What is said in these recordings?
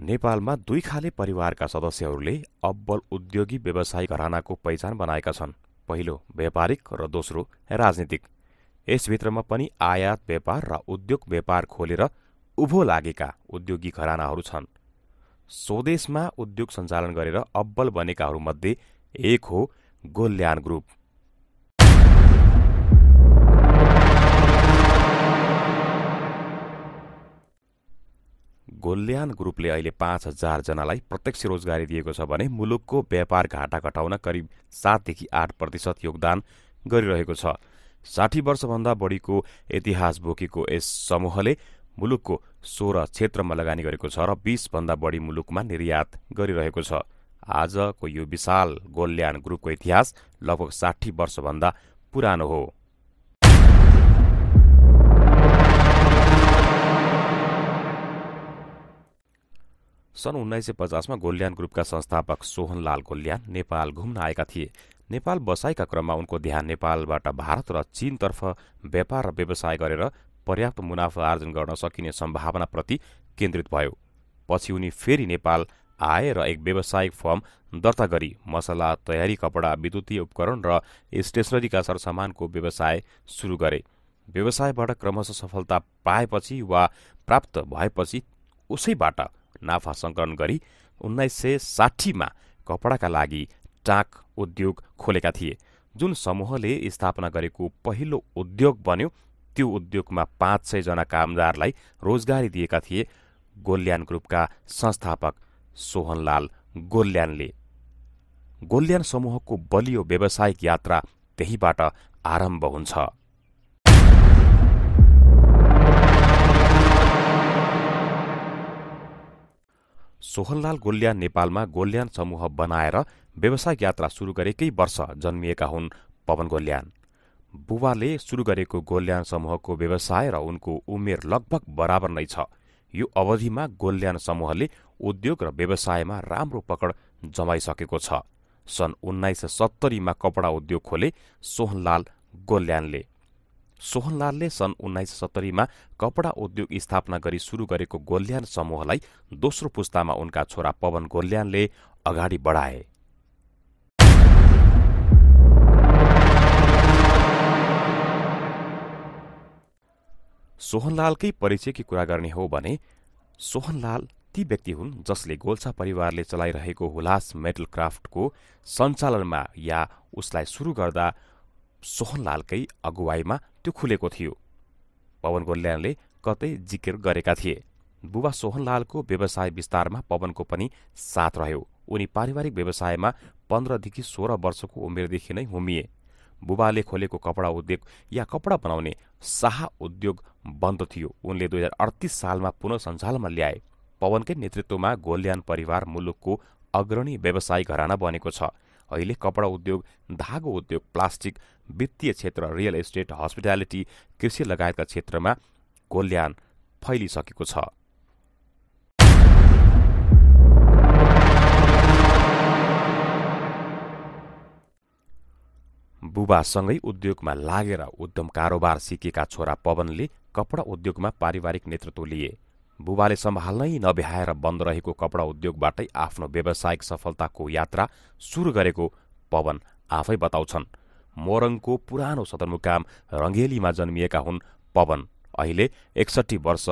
नेपालमा दुई खाले परिवारका सदस्यहरूले अब्बल उद्योगी व्यवसायिक घरानाको पहिचान बनाएका छन् पहिलो व्यापारिक र दोस्रो राजनीतिक यसभित्रमा पनि आयात व्यापार र उद्योग व्यापार खोलेर उभो लागेका उद्योगी घरानाहरू छन् स्वदेशमा उद्योग सञ्चालन गरेर अब्बल बनेकाहरूमध्ये एक हो गोल्यान ग्रुप गोल्यान ग्रुपले अहिले पाँच जनालाई प्रत्यक्ष रोजगारी दिएको छ भने मुलुकको व्यापार घाटा घटाउन करिब सातदेखि आठ प्रतिशत योगदान गरिरहेको छ साठी वर्षभन्दा बढीको इतिहास बोकेको यस समूहले मुलुकको सोह्र क्षेत्रमा लगानी गरेको छ र बिसभन्दा बढी मुलुकमा निर्यात गरिरहेको छ आजको यो विशाल गोल्यान ग्रुपको इतिहास लगभग साठी वर्षभन्दा पुरानो हो सन् उन्नाइस सय पचासमा गोल्यान ग्रुपका संस्थापक सोहनलाल गोल्यान नेपाल घुम्न आएका थिए नेपाल बसाइका क्रममा उनको ध्यान नेपालबाट भारत र चीनतर्फ व्यापार र व्यवसाय गरेर पर्याप्त मुनाफा आर्जन गर्न सकिने सम्भावनाप्रति केन्द्रित भयो पछि उनी फेरि नेपाल आए र एक व्यावसायिक फर्म दर्ता गरी मसला तयारी कपडा विद्युतीय उपकरण र स्टेसनरीका सरसामानको व्यवसाय सुरु गरे व्यवसायबाट क्रमशः सफलता पाएपछि वा प्राप्त भएपछि उसैबाट नाफा सङ्कलन गरी उन्नाइस सय साठीमा कपडाका लागि टाँक उद्योग खोलेका थिए जुन समूहले स्थापना गरेको पहिलो उद्योग बन्यो त्यो उद्योगमा पाँच सयजना कामदारलाई रोजगारी दिएका थिए गोल्यान ग्रुपका संस्थापक सोहनलाल गोल्यानले गोल्यान समूहको बलियो व्यावसायिक यात्रा त्यहीबाट आरम्भ हुन्छ सोहनलाल गोल्यान नेपालमा गोल्यान समूह बनाएर व्यवसाय यात्रा सुरु गरेकै वर्ष जन्मिएका हुन् पवन गोल्यान बुबाले सुरु गरेको गोल्यान समूहको व्यवसाय र उनको उमेर लगभग बराबर नै छ यो अवधिमा गोल्यान समूहले उद्योग र व्यवसायमा राम्रो पकड जमाइसकेको छ सन् उन्नाइस सय सत्तरीमा कपडा उद्योग खोले सोहनलाल गोल्यानले सोहनलालले सन् उन्नाइस सय सत्तरीमा कपडा उद्योग स्थापना गरी सुरु गरेको गोल्यान समूहलाई दोस्रो पुस्तामा उनका छोरा पवन गोल्यानले अगाडि बढाए सोहनलालकै परिचयकी कुरा गर्ने हो भने सोहनलाल ती व्यक्ति हुन् जसले गोल्छा परिवारले चलाइरहेको हुलास मेटल क्राफ्टको सञ्चालनमा या उसलाई सुरु गर्दा सोहनलालकै अगुवाईमा त्यो खुलेको थियो पवन गोल्याणले कतै जिकिर गरेका थिए बुबा सोहनलालको व्यवसाय विस्तारमा पवनको पनि साथ रह्यो उनी पारिवारिक व्यवसायमा पन्ध्रदेखि सोह्र वर्षको उमेरदेखि नै होमिए बुबाले खोलेको कपडा उद्योग या कपडा बनाउने शाह उद्योग बन्द थियो उनले दुई हजार अडतिस सालमा पुनः सञ्चालनमा ल्याए पवनकै नेतृत्वमा गोल्यान परिवार मुलुकको अग्रणी व्यवसायी घराना बनेको छ अहिले कपडा उद्योग धागो उद्योग प्लास्टिक वित्तीय क्षेत्र रियल इस्टेट हस्पिटालिटी कृषि लगायतका क्षेत्रमा कोल्यान फैलिसकेको छ बुबासँगै उद्योगमा लागेर उद्यम कारोबार सिकेका छोरा पवनले कपडा उद्योगमा पारिवारिक नेतृत्व लिए बुबाले सम्हाल्नै नभ्याएर बन्द रहेको कपडा उद्योगबाटै आफ्नो व्यावसायिक सफलताको यात्रा सुरु गरेको पवन आफै बताउँछन् मोरङको पुरानो सदरमुकाम रङ्गेलीमा जन्मिएका हुन् पवन अहिले एकसट्ठी वर्ष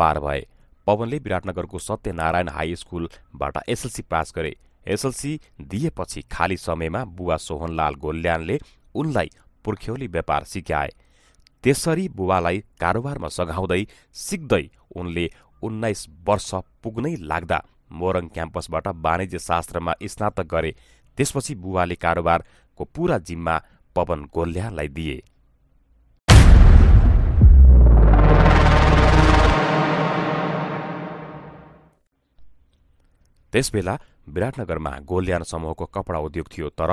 पार भए पवनले विराटनगरको सत्यनारायण हाई स्कुलबाट एसएलसी पास गरे एसएलसी दिएपछि खाली समयमा बुबा सोहनलाल गोल्यानले उनलाई पुर्ख्यौली व्यापार सिकाए त्यसरी बुबालाई कारोबारमा सघाउँदै सिक्दै उनले उन्नाइस वर्ष पुग्नै लाग्दा मोरङ क्याम्पसबाट वाणिज्य शास्त्रमा स्नातक गरे त्यसपछि बुबाले कारोबारको पूरा जिम्मा पवन गोल्यालाई दिए त्यसबेला विराटनगरमा गोल्यान समूहको कपडा उद्योग थियो तर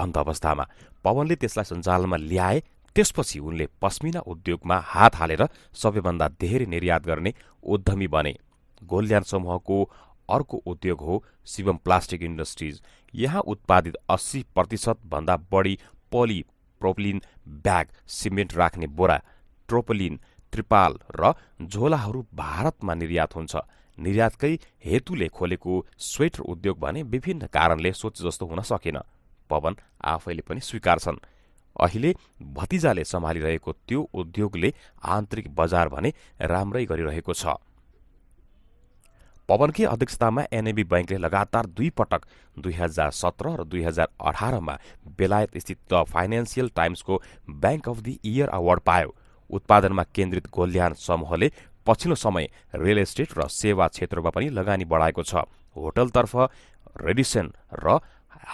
बन्द अवस्थामा पवनले त्यसलाई सञ्चालनमा ल्याए त्यसपछि उनले पश्मिना उद्योगमा हात हालेर सबैभन्दा धेरै निर्यात गर्ने उद्यमी बने गोल्यान समूहको अर्को उद्योग हो शिवम प्लास्टिक इन्डस्ट्रिज यहाँ उत्पादित अस्सी प्रतिशतभन्दा बढी पोली प्रोपलिन ब्याग सिमेन्ट राख्ने बोरा ट्रोपलिन त्रिपाल र झोलाहरू भारतमा निर्यात हुन्छ निर्यातकै हेतुले खोलेको स्वेटर उद्योग भने विभिन्न कारणले सोचे जस्तो हुन सकेन पवन आफैले पनि स्वीकार्छन् अहिले भतिजाले सम्हालिरहेको त्यो उद्योगले आन्तरिक बजार भने राम्रै गरिरहेको छ पवनकी अध्यक्षतामा एनएबी बैंकले लगातार दुई पटक दुई हजार सत्र र दुई हजार अठारमा बेलायतस्थित द फाइनेन्सियल टाइम्सको bank of the year award पायो उत्पादनमा केन्द्रित गोल्यान समूहले पछिल्लो समय रियल इस्टेट र सेवा क्षेत्रमा पनि लगानी बढाएको छ होटलतर्फ रेडिसन र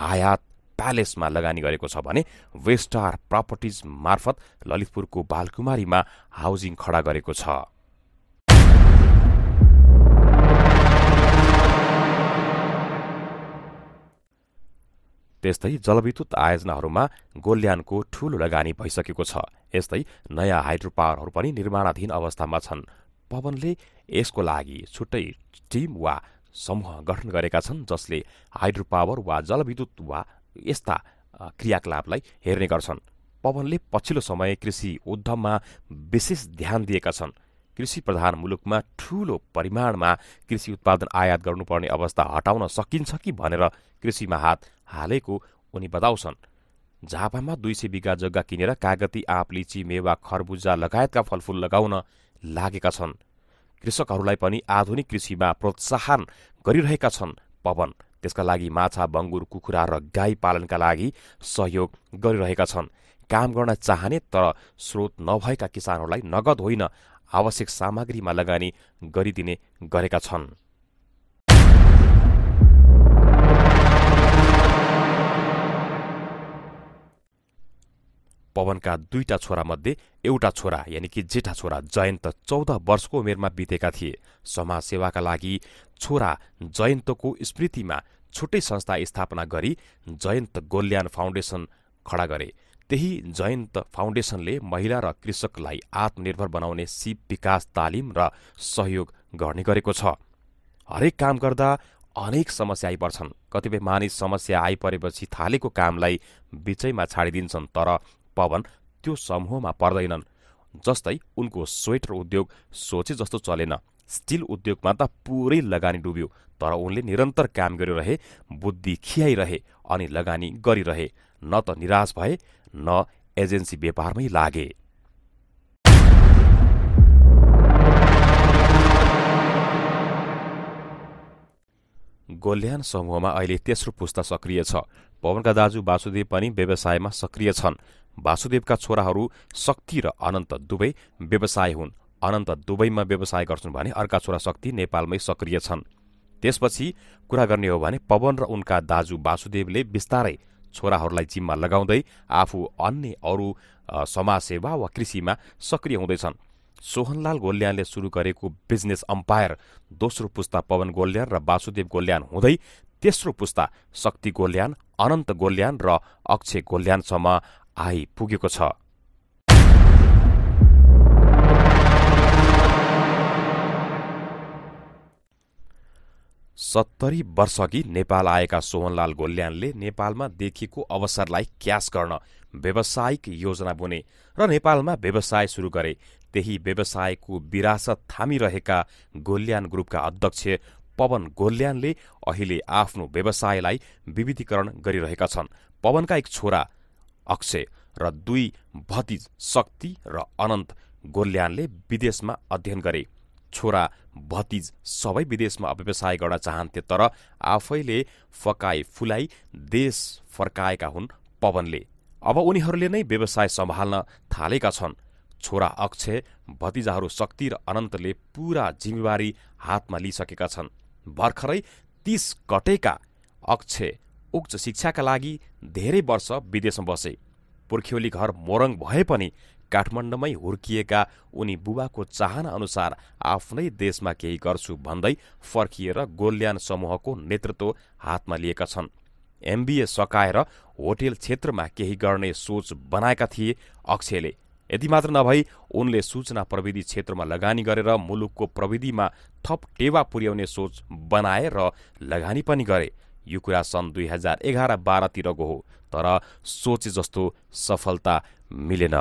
हायात प्यालेसमा लगानी गरेको छ भने वेस्टार प्रपर्टिज मार्फत ललितपुरको बालकुमारीमा हाउसिङ खडा गरेको छ त्यस्तै जलविद्युत आयोजनाहरूमा गोल्यानको ठूलो लगानी भइसकेको छ यस्तै नयाँ हाइड्रो पावरहरू पनि निर्माणाधीन अवस्थामा छन् पवनले यसको लागि छुट्टै टिम वा समूह गठन गरेका छन् जसले हाइड्रो पावर वा जलविद्युत वा यस्ता क्रियाकलापलाई हेर्ने गर्छन् पवनले पछिल्लो समय कृषि उद्यममा विशेष ध्यान दिएका छन् कृषि प्रधान मुलुकमा ठूलो परिमाणमा कृषि उत्पादन आयात गर्नुपर्ने अवस्था हटाउन सकिन्छ कि भनेर कृषिमा हात हालेको उनी बताउँछन् झापामा दुई सय बिघा जग्गा किनेर कागती आँप लिची मेवा खरबुजा लगायतका फलफुल लगाउन लागेका छन् कृषकहरूलाई पनि आधुनिक कृषिमा प्रोत्साहन गरिरहेका छन् पवन त्यसका लागि माछा बङ्गुर कुखुरा र गाई पालनका लागि सहयोग गरिरहेका छन् काम गर्न चाहने तर स्रोत नभएका किसानहरूलाई नगद होइन आवश्यक सामग्रीमा लगानी गरिदिने गरेका छन् पवनका दुईटा छोरामध्ये एउटा छोरा यानि कि जेठा छोरा जयन्त चौध वर्षको उमेरमा बितेका थिए समाजसेवाका लागि छोरा जयन्तको स्मृतिमा छुट्टै संस्था स्थापना गरी जयन्त गोल्यान फाउन्डेसन खडा गरे त्यही जयन्त फाउन्डेसनले महिला र कृषकलाई आत्मनिर्भर बनाउने सिप विकास तालिम र सहयोग गर्ने गरेको छ हरेक काम गर्दा अनेक समस्या आइपर्छन् कतिपय मानिस समस्या आइपरेपछि थालेको कामलाई बिचैमा छाडिदिन्छन् तर पवन त्यो समूहमा पर्दैनन् जस्तै उनको स्वेटर उद्योग सोचे जस्तो चलेन स्टिल उद्योगमा त पुरै लगानी डुब्यो तर उनले निरन्तर काम गरिरहे बुद्धि खियाइरहे अनि लगानी गरिरहे न त निराश भए न एजेन्सी व्यापारमै लागे गोल्यान समूहमा अहिले तेस्रो पुस्ता सक्रिय छ पवनका दाजु वासुदेव पनि व्यवसायमा सक्रिय छन् वासुदेवका छोराहरू शक्ति र अनन्त दुवै व्यवसाय हुन् अनन्त दुवैमा व्यवसाय गर्छन् भने अर्का छोरा शक्ति नेपालमै सक्रिय छन् त्यसपछि कुरा गर्ने हो भने पवन र उनका दाजु वासुदेवले बिस्तारै छोराहरूलाई जिम्मा लगाउँदै आफू अन्य अरू समाजसेवा वा कृषिमा सक्रिय हुँदैछन् सोहनलाल गोल्यानले सुरु गरेको बिजनेस अम्पायर दोस्रो पुस्ता पवन गोल्यान र वासुदेव गोल्यान हुँदै तेस्रो पुस्ता शक्ति गोल्यान अनन्त गोल्यान र अक्षय गोल्यानसम्म आइपुगेको छ सत्तरी वर्षअघि नेपाल आएका सोहनलाल गोल्यानले नेपालमा देखिएको अवसरलाई क्यास गर्न व्यावसायिक योजना बुने र नेपालमा व्यवसाय सुरु गरे त्यही व्यवसायको विरासत थामिरहेका गोल्यान ग्रुपका अध्यक्ष पवन गोल्यानले अहिले आफ्नो व्यवसायलाई विविधीकरण गरिरहेका छन् पवनका एक छोरा अक्षय र दुई भतिज शक्ति र अनन्त गोल्यानले विदेशमा अध्ययन गरे छोरा भतिज सबै विदेशमा व्यवसाय गर्न चाहन्थे तर आफैले फकाए फुलाई देश फर्काएका हुन् पवनले अब उनीहरूले नै व्यवसाय सम्हाल्न थालेका छन् छोरा अक्षय भतिजाहरू शक्ति र अनन्तले पूरा जिम्मेवारी हातमा लिइसकेका छन् भर्खरै तीस कटेका अक्षय उक्त शिक्षाका लागि धेरै वर्ष विदेशमा बसे पुर्ख्यौली घर मोरङ भए पनि काठमाडौँमै हुर्किएका उनी बुबाको चाहना अनुसार आफ्नै देशमा केही गर्छु भन्दै फर्किएर गोल्यान समूहको नेतृत्व हातमा लिएका छन् एमबिए सकाएर होटेल क्षेत्रमा केही गर्ने सोच बनाएका थिए अक्षयले यति मात्र नभई उनले सूचना प्रविधि क्षेत्रमा लगानी गरेर मुलुकको प्रविधिमा थप टेवा पुर्याउने सोच बनाए र लगानी पनि गरे यो कुरा सन् दुई हजार एघार बाह्रतिरको हो तर सोचे जस्तो सफलता मिलेन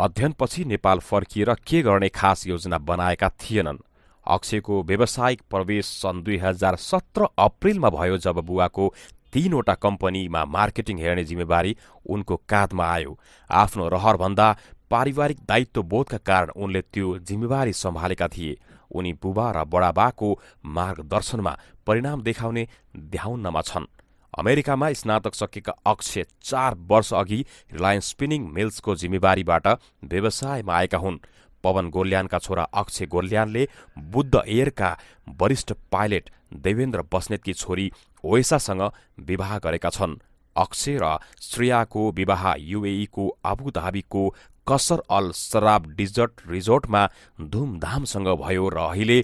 अध्ययनपछि नेपाल फर्किएर के गर्ने खास योजना बनाएका थिएनन् अक्षयको व्यावसायिक प्रवेश सन् दुई हजार सत्र अप्रेलमा भयो जब बुवाको तीनवटा कम्पनीमा मार्केटिङ हेर्ने जिम्मेवारी उनको काँधमा आयो आफ्नो रहरभन्दा पारिवारिक दायित्व बोधका कारण उनले त्यो जिम्मेवारी सम्हालेका थिए उनी बुबा र बडाबाको मार्गदर्शनमा परिणाम देखाउने ध्याउन्नमा छन् अमेरिकामा स्नातक सकेका अक्षय चार वर्षअघि रिलायन्स स्पिनिङ मिल्सको जिम्मेवारीबाट व्यवसायमा आएका हुन् पवन गोल्यानका छोरा अक्षय गोल्यानले बुद्ध एयरका वरिष्ठ पाइलट देवेन्द्र बस्नेतकी छोरी ओएसासँग विवाह गरेका छन् अक्षय र श्रेयाको विवाह युएईको आबुधाबीको कसर अल सराब डिजर्ट रिजोर्टमा धुमधामसँग भयो र अहिले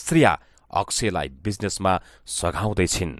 श्रेया अक्षयलाई बिजनेसमा सघाउँदैछिन्